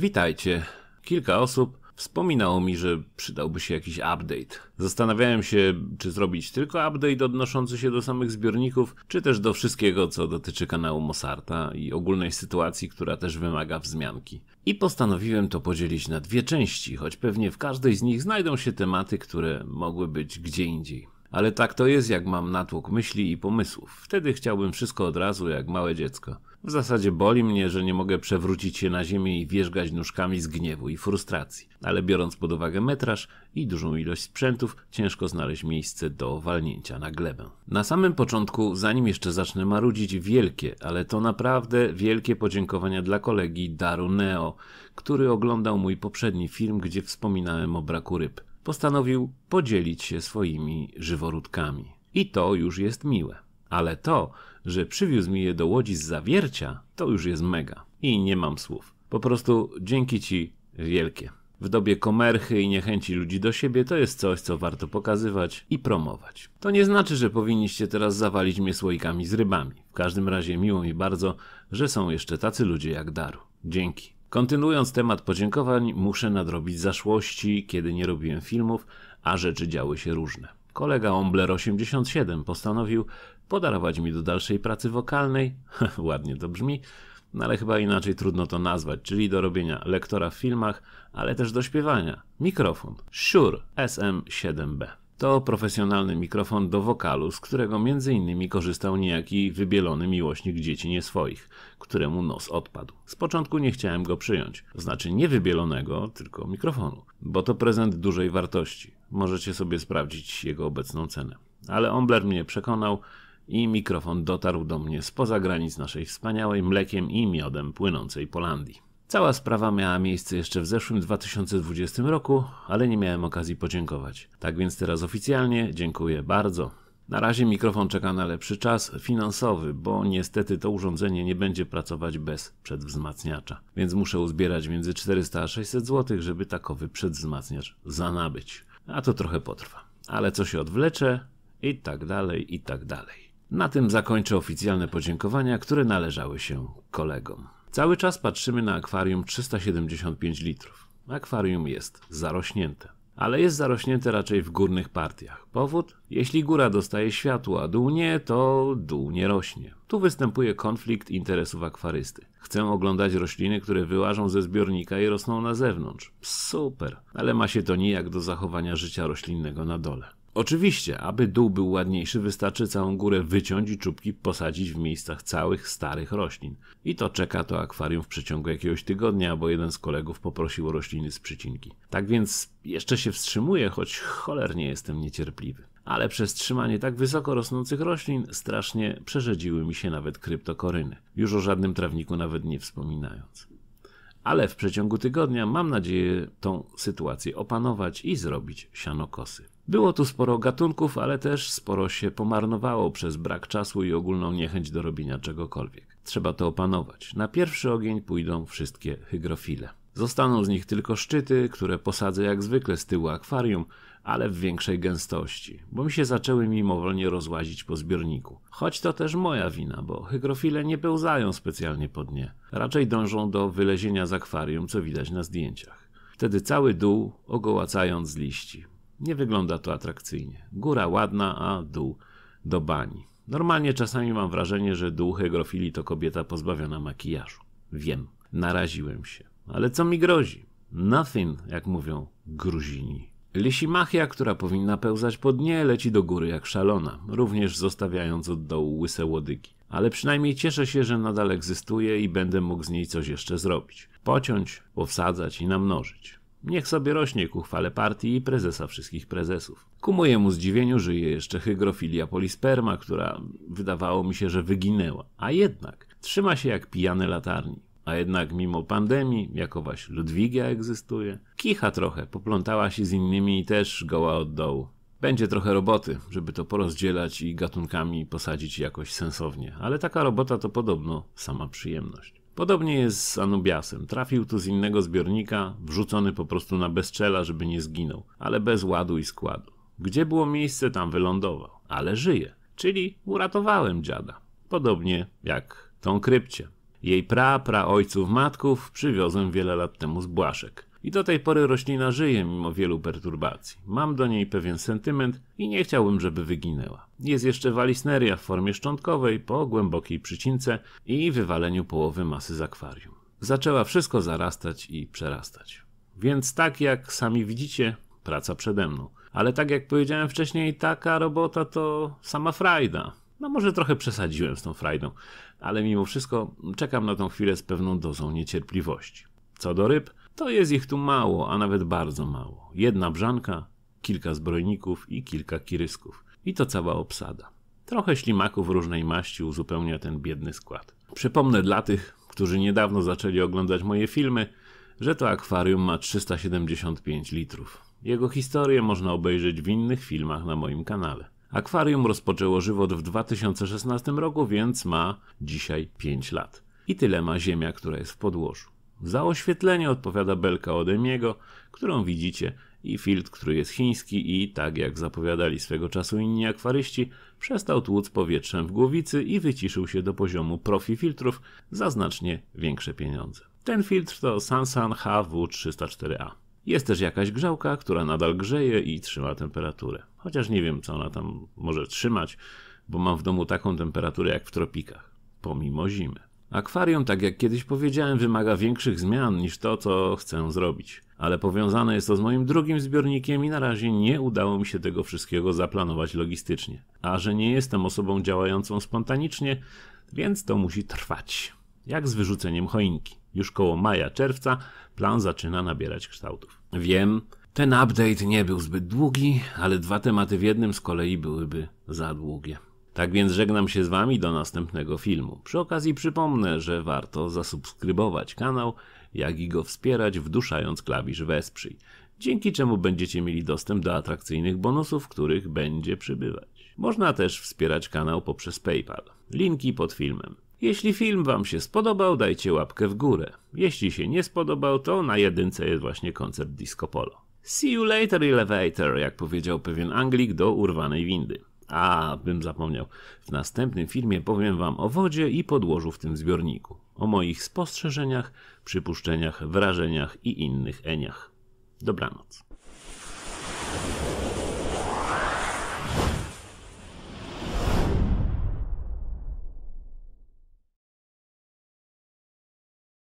Witajcie. Kilka osób wspominało mi, że przydałby się jakiś update. Zastanawiałem się, czy zrobić tylko update odnoszący się do samych zbiorników, czy też do wszystkiego, co dotyczy kanału Mosarta i ogólnej sytuacji, która też wymaga wzmianki. I postanowiłem to podzielić na dwie części, choć pewnie w każdej z nich znajdą się tematy, które mogły być gdzie indziej. Ale tak to jest, jak mam natłok myśli i pomysłów. Wtedy chciałbym wszystko od razu, jak małe dziecko. W zasadzie boli mnie, że nie mogę przewrócić się na ziemię i wierzgać nóżkami z gniewu i frustracji. Ale biorąc pod uwagę metraż i dużą ilość sprzętów, ciężko znaleźć miejsce do walnięcia na glebę. Na samym początku, zanim jeszcze zacznę marudzić, wielkie, ale to naprawdę wielkie podziękowania dla kolegi Daru Neo, który oglądał mój poprzedni film, gdzie wspominałem o braku ryb. Postanowił podzielić się swoimi żyworódkami. I to już jest miłe. Ale to, że przywiózł mi je do Łodzi z zawiercia, to już jest mega. I nie mam słów. Po prostu dzięki ci wielkie. W dobie komerchy i niechęci ludzi do siebie to jest coś, co warto pokazywać i promować. To nie znaczy, że powinniście teraz zawalić mnie słoikami z rybami. W każdym razie miło mi bardzo, że są jeszcze tacy ludzie jak Daru. Dzięki. Kontynuując temat podziękowań, muszę nadrobić zaszłości, kiedy nie robiłem filmów, a rzeczy działy się różne. Kolega Ombler87 postanowił podarować mi do dalszej pracy wokalnej, ładnie to brzmi, no ale chyba inaczej trudno to nazwać, czyli do robienia lektora w filmach, ale też do śpiewania. Mikrofon Shure SM7B. To profesjonalny mikrofon do wokalu, z którego m.in. korzystał niejaki wybielony miłośnik dzieci nieswoich, któremu nos odpadł. Z początku nie chciałem go przyjąć, to znaczy nie wybielonego, tylko mikrofonu, bo to prezent dużej wartości. Możecie sobie sprawdzić jego obecną cenę. Ale Ombler mnie przekonał, i mikrofon dotarł do mnie spoza granic naszej wspaniałej mlekiem i miodem płynącej Polandii. Cała sprawa miała miejsce jeszcze w zeszłym 2020 roku, ale nie miałem okazji podziękować. Tak więc teraz oficjalnie dziękuję bardzo. Na razie mikrofon czeka na lepszy czas finansowy, bo niestety to urządzenie nie będzie pracować bez przedwzmacniacza, więc muszę uzbierać między 400 a 600 zł, żeby takowy przedwzmacniacz zanabyć. A to trochę potrwa, ale co się odwlecze i tak dalej, i tak dalej. Na tym zakończę oficjalne podziękowania, które należały się kolegom. Cały czas patrzymy na akwarium 375 litrów. Akwarium jest zarośnięte. Ale jest zarośnięte raczej w górnych partiach. Powód? Jeśli góra dostaje światło, a dół nie, to dół nie rośnie. Tu występuje konflikt interesów akwarysty. Chcę oglądać rośliny, które wyłażą ze zbiornika i rosną na zewnątrz. Super, ale ma się to nijak do zachowania życia roślinnego na dole. Oczywiście, aby dół był ładniejszy, wystarczy całą górę wyciąć i czubki posadzić w miejscach całych starych roślin. I to czeka to akwarium w przeciągu jakiegoś tygodnia, bo jeden z kolegów poprosił o rośliny z przycinki. Tak więc jeszcze się wstrzymuję, choć cholernie jestem niecierpliwy. Ale przez trzymanie tak wysoko rosnących roślin strasznie przerzedziły mi się nawet kryptokoryny. Już o żadnym trawniku nawet nie wspominając. Ale w przeciągu tygodnia mam nadzieję tą sytuację opanować i zrobić sianokosy. Było tu sporo gatunków, ale też sporo się pomarnowało przez brak czasu i ogólną niechęć do robienia czegokolwiek. Trzeba to opanować. Na pierwszy ogień pójdą wszystkie hygrofile. Zostaną z nich tylko szczyty, które posadzę jak zwykle z tyłu akwarium, ale w większej gęstości, bo mi się zaczęły mimowolnie rozłazić po zbiorniku. Choć to też moja wina, bo hygrofile nie pełzają specjalnie po dnie. Raczej dążą do wylezienia z akwarium, co widać na zdjęciach. Wtedy cały dół ogołacając z liści. Nie wygląda to atrakcyjnie. Góra ładna, a dół do bani. Normalnie czasami mam wrażenie, że duchy Grofili to kobieta pozbawiona makijażu. Wiem, naraziłem się. Ale co mi grozi? Nothing, jak mówią Gruzini. Lisimachia, która powinna pełzać po dnie, leci do góry jak szalona, również zostawiając od dołu łyse łodygi. Ale przynajmniej cieszę się, że nadal egzystuje i będę mógł z niej coś jeszcze zrobić. Pociąć, powsadzać i namnożyć. Niech sobie rośnie ku chwale partii i prezesa wszystkich prezesów. Ku mojemu zdziwieniu żyje jeszcze hygrofilia polisperma, która wydawało mi się, że wyginęła. A jednak trzyma się jak pijany latarni. A jednak mimo pandemii jakowaś Ludwigia egzystuje. Kicha trochę, poplątała się z innymi i też goła od dołu. Będzie trochę roboty, żeby to porozdzielać i gatunkami posadzić jakoś sensownie, ale taka robota to podobno sama przyjemność. Podobnie jest z Anubiasem. Trafił tu z innego zbiornika, wrzucony po prostu na bezczela, żeby nie zginął, ale bez ładu i składu. Gdzie było miejsce, tam wylądował, ale żyje. Czyli uratowałem dziada. Podobnie jak tą krypcie. Jej pra, pra ojców, matków przywiozłem wiele lat temu z Błaszek. I do tej pory roślina żyje mimo wielu perturbacji. Mam do niej pewien sentyment i nie chciałbym, żeby wyginęła. Jest jeszcze walisneria w formie szczątkowej po głębokiej przycince i wywaleniu połowy masy z akwarium. Zaczęła wszystko zarastać i przerastać. Więc tak jak sami widzicie, praca przede mną. Ale tak jak powiedziałem wcześniej, taka robota to sama frajda. No może trochę przesadziłem z tą frajdą, ale mimo wszystko czekam na tą chwilę z pewną dozą niecierpliwości. Co do ryb, to jest ich tu mało, a nawet bardzo mało. Jedna brzanka, kilka zbrojników i kilka kirysków. I to cała obsada. Trochę ślimaków różnej maści uzupełnia ten biedny skład. Przypomnę dla tych, którzy niedawno zaczęli oglądać moje filmy, że to akwarium ma 375 litrów. Jego historię można obejrzeć w innych filmach na moim kanale. Akwarium rozpoczęło żywot w 2016 roku, więc ma dzisiaj 5 lat. I tyle ma ziemia, która jest w podłożu. Za oświetlenie odpowiada belka Odemiego, którą widzicie, i filtr, który jest chiński i, tak jak zapowiadali swego czasu inni akwaryści, przestał tłuc powietrzem w głowicy i wyciszył się do poziomu profi filtrów za znacznie większe pieniądze. Ten filtr to Sansan HW304A. Jest też jakaś grzałka, która nadal grzeje i trzyma temperaturę. Chociaż nie wiem, co ona tam może trzymać, bo mam w domu taką temperaturę jak w tropikach, pomimo zimy. Akwarium, tak jak kiedyś powiedziałem, wymaga większych zmian niż to, co chcę zrobić. Ale powiązane jest to z moim drugim zbiornikiem i na razie nie udało mi się tego wszystkiego zaplanować logistycznie. A że nie jestem osobą działającą spontanicznie, więc to musi trwać. Jak z wyrzuceniem choinki. Już koło maja, czerwca plan zaczyna nabierać kształtów. Wiem, ten update nie był zbyt długi, ale dwa tematy w jednym z kolei byłyby za długie. Tak więc żegnam się z Wami do następnego filmu. Przy okazji przypomnę, że warto zasubskrybować kanał, jak i go wspierać wduszając klawisz Wesprzyj, dzięki czemu będziecie mieli dostęp do atrakcyjnych bonusów, których będzie przybywać. Można też wspierać kanał poprzez PayPal. Linki pod filmem. Jeśli film Wam się spodobał, dajcie łapkę w górę. Jeśli się nie spodobał, to na jedynce jest właśnie koncert Disco Polo. See you later, elevator, jak powiedział pewien Anglik do urwanej windy. A, bym zapomniał. W następnym filmie powiem Wam o wodzie i podłożu w tym zbiorniku. O moich spostrzeżeniach, przypuszczeniach, wrażeniach i innych eniach. Dobranoc.